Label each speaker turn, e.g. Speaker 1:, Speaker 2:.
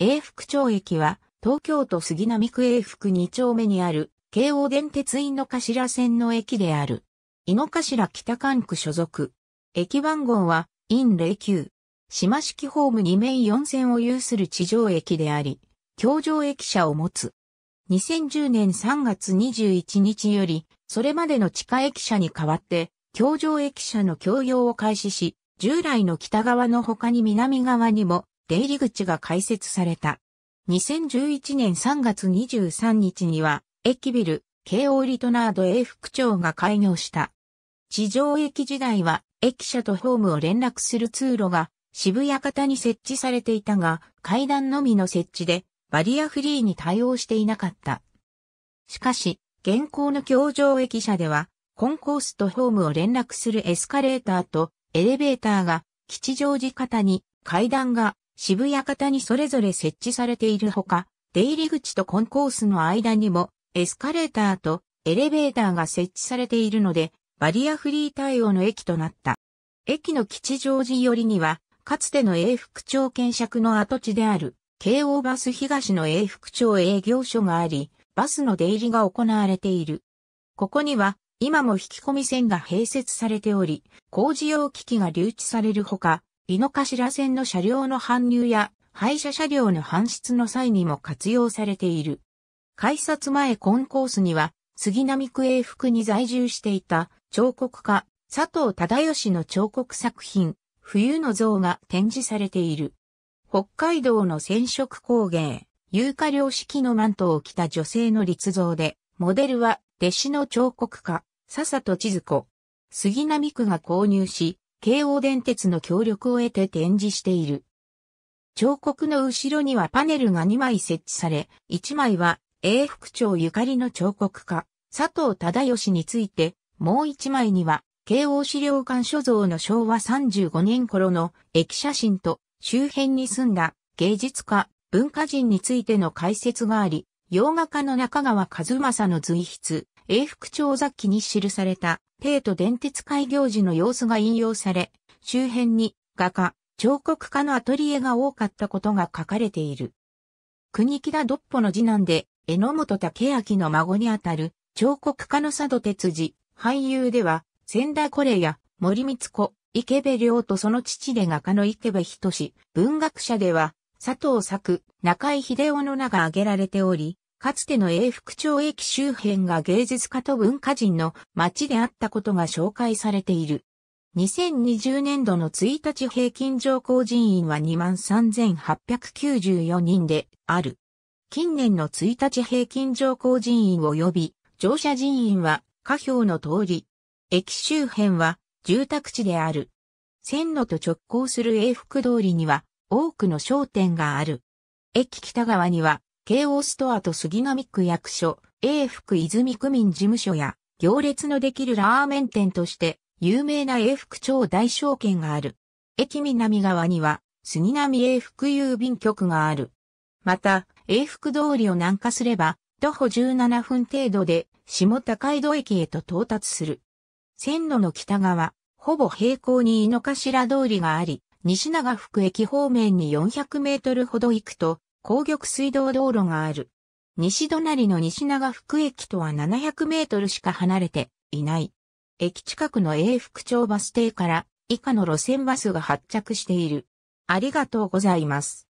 Speaker 1: 永福町駅は、東京都杉並区永福2丁目にある、京王電鉄井の頭線の駅である。井の頭北関区所属。駅番号は、院09。島式ホーム2面4線を有する地上駅であり、京上駅舎を持つ。2010年3月21日より、それまでの地下駅舎に代わって、京上駅舎の共用を開始し、従来の北側の他に南側にも、出入り口が開設された。2011年3月23日には、駅ビル、京王リトナード A 副長が開業した。地上駅時代は、駅舎とホームを連絡する通路が、渋谷方に設置されていたが、階段のみの設置で、バリアフリーに対応していなかった。しかし、現行の京上駅舎では、コンコースとホームを連絡するエスカレーターとエレベーターが、吉祥寺方に階段が渋谷方にそれぞれ設置されているほか、出入り口とコンコースの間にもエスカレーターとエレベーターが設置されているので、バリアフリー対応の駅となった。駅の吉祥寺寄りには、かつての永福町検釈の跡地である、京王バス東の永福町営業所があり、バスの出入りが行われている。ここには、今も引き込み線が併設されており、工事用機器が留置されるほか、井の頭線の車両の搬入や廃車車両の搬出の際にも活用されている。改札前コンコースには、杉並区永福に在住していた彫刻家、佐藤忠義の彫刻作品、冬の像が展示されている。北海道の染色工芸、有価量式のマントを着た女性の立像で、モデルは弟子の彫刻家、笹と千鶴子。杉並区が購入し、京王電鉄の協力を得て展示している。彫刻の後ろにはパネルが2枚設置され、1枚は永福町ゆかりの彫刻家、佐藤忠義について、もう1枚には、慶応資料館所蔵の昭和35年頃の駅写真と周辺に住んだ芸術家、文化人についての解説があり、洋画家の中川和正の随筆、英福町雑記に記された、帝都電鉄開業時の様子が引用され、周辺に画家、彫刻家のアトリエが多かったことが書かれている。国木田独歩の次男で、榎本武明の孫にあたる、彫刻家の佐渡哲次、俳優では、千田コレや森光子、池部良とその父で画家の池部仁志、文学者では、佐藤作、中井秀夫の名が挙げられており、かつての永福町駅周辺が芸術家と文化人の街であったことが紹介されている。2020年度の1日平均上降人員は23,894人である。近年の1日平均上降人員及び乗車人員は下表の通り。駅周辺は住宅地である。線路と直行する永福通りには多くの商店がある。駅北側には京王ストアと杉並区役所、永福泉区民事務所や、行列のできるラーメン店として、有名な永福町大商券がある。駅南側には、杉並永福郵便局がある。また、永福通りを南下すれば、徒歩17分程度で、下高井戸駅へと到達する。線路の北側、ほぼ平行に井の頭通りがあり、西長福駅方面に400メートルほど行くと、高玉水道道路がある。西隣の西長福駅とは700メートルしか離れていない。駅近くの永福町バス停から以下の路線バスが発着している。ありがとうございます。